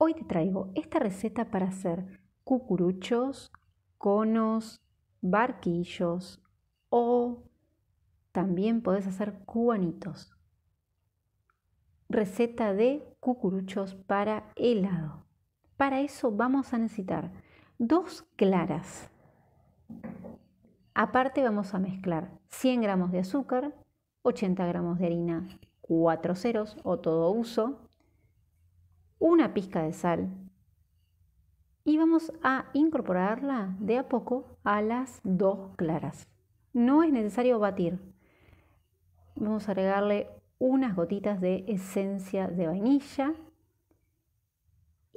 Hoy te traigo esta receta para hacer cucuruchos, conos, barquillos o también puedes hacer cubanitos. Receta de cucuruchos para helado. Para eso vamos a necesitar dos claras. Aparte vamos a mezclar 100 gramos de azúcar, 80 gramos de harina 4 ceros o todo uso, una pizca de sal y vamos a incorporarla de a poco a las dos claras. No es necesario batir. Vamos a agregarle unas gotitas de esencia de vainilla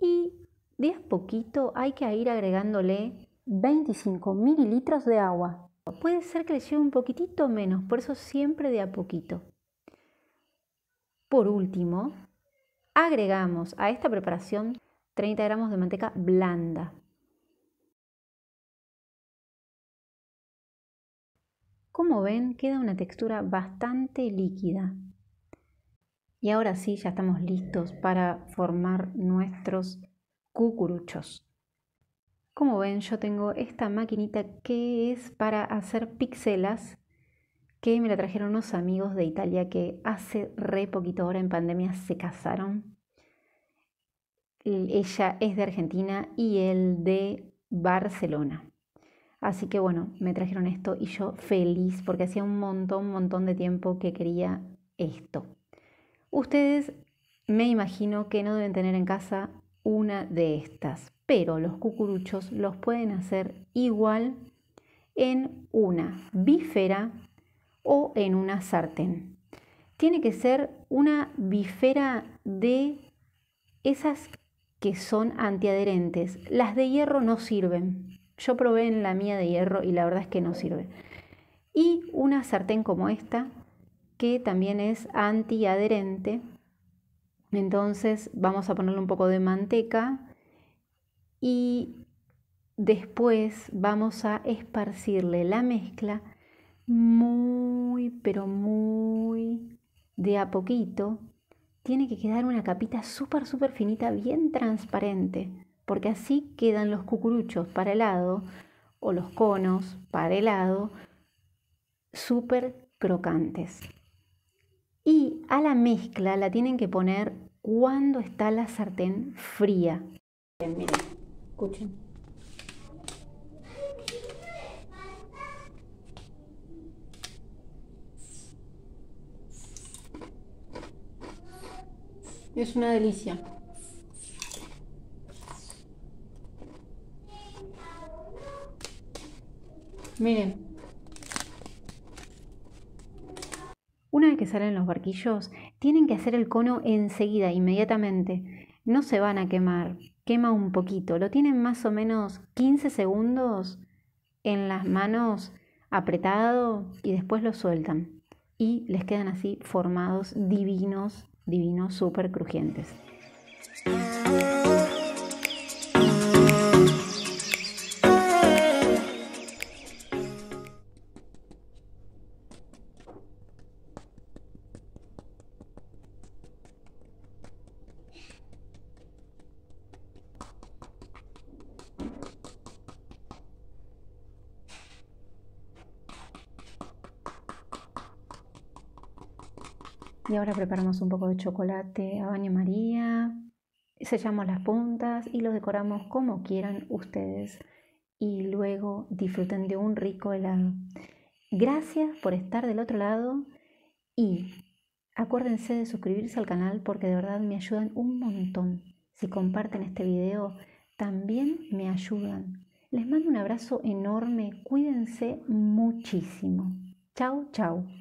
y de a poquito hay que ir agregándole 25 mililitros de agua. Puede ser que le lleve un poquitito menos, por eso siempre de a poquito. Por último, agregamos a esta preparación 30 gramos de manteca blanda. Como ven, queda una textura bastante líquida. Y ahora sí, ya estamos listos para formar nuestros cucuruchos. Como ven, yo tengo esta maquinita que es para hacer pixelas que me la trajeron unos amigos de Italia que hace re poquito hora en pandemia se casaron. Ella es de Argentina y él de Barcelona. Así que bueno, me trajeron esto y yo feliz porque hacía un montón, montón de tiempo que quería esto. Ustedes me imagino que no deben tener en casa una de estas, pero los cucuruchos los pueden hacer igual en una bífera o en una sartén. Tiene que ser una bifera de esas que son antiadherentes. Las de hierro no sirven. Yo probé en la mía de hierro y la verdad es que no sirve. Y una sartén como esta, que también es antiadherente. Entonces vamos a ponerle un poco de manteca y después vamos a esparcirle la mezcla muy, pero muy de a poquito, tiene que quedar una capita súper, súper finita, bien transparente, porque así quedan los cucuruchos para el lado o los conos para el lado súper crocantes. Y a la mezcla la tienen que poner cuando está la sartén fría. Es una delicia. Miren. Una vez que salen los barquillos, tienen que hacer el cono enseguida, inmediatamente. No se van a quemar, quema un poquito. Lo tienen más o menos 15 segundos en las manos apretado y después lo sueltan. Y les quedan así formados divinos divinos súper crujientes. Y ahora preparamos un poco de chocolate a baño María, sellamos las puntas y los decoramos como quieran ustedes. Y luego disfruten de un rico helado. Gracias por estar del otro lado y acuérdense de suscribirse al canal porque de verdad me ayudan un montón. Si comparten este video, también me ayudan. Les mando un abrazo enorme, cuídense muchísimo. Chau, chau.